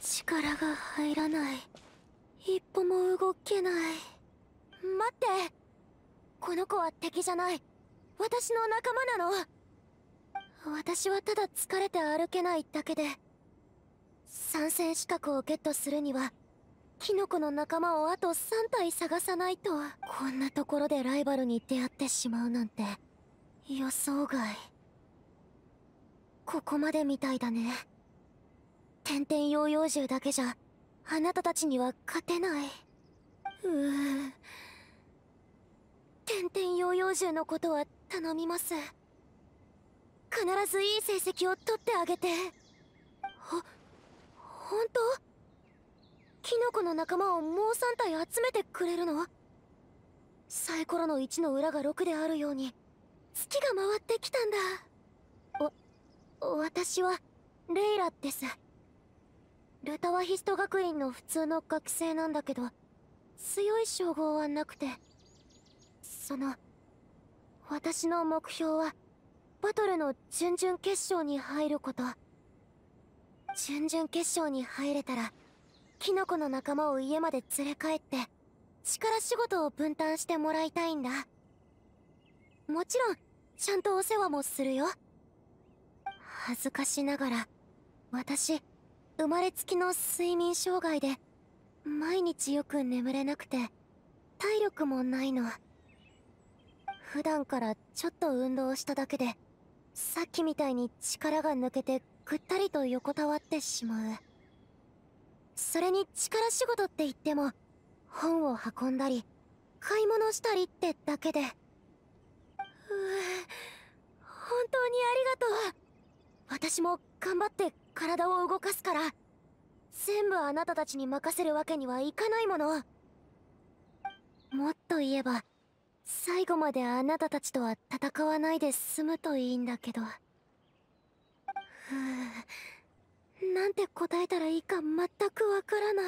力が入らない一歩も動けない待ってこの子は敵じゃない私の仲間なの私はただ疲れて歩けないだけで参戦資格をゲットするにはキノコの仲間をあと3体探さないとこんなところでライバルに出会ってしまうなんて予想外ここまでみたいだね点々ヨーヨー獣だけじゃ、あなたたちには勝てない。うん点々ヨーヨー獣のことは頼みます。必ずいい成績を取ってあげて。ほ、本当キノコの仲間をもう3体集めてくれるのサイコロの1の裏が6であるように、月が回ってきたんだ。わ私は、レイラです。ルタワヒスト学院の普通の学生なんだけど強い称号はなくてその私の目標はバトルの準々決勝に入ること準々決勝に入れたらキノコの仲間を家まで連れ帰って力仕事を分担してもらいたいんだもちろんちゃんとお世話もするよ恥ずかしながら私生まれつきの睡眠障害で毎日よく眠れなくて体力もないの普段からちょっと運動しただけでさっきみたいに力が抜けてぐったりと横たわってしまうそれに力仕事って言っても本を運んだり買い物したりってだけでうう本当に私も頑張って体を動かすから全部あなたたちに任せるわけにはいかないものもっと言えば最後まであなたたちとは戦わないで済むといいんだけどふうなんて答えたらいいか全くわからない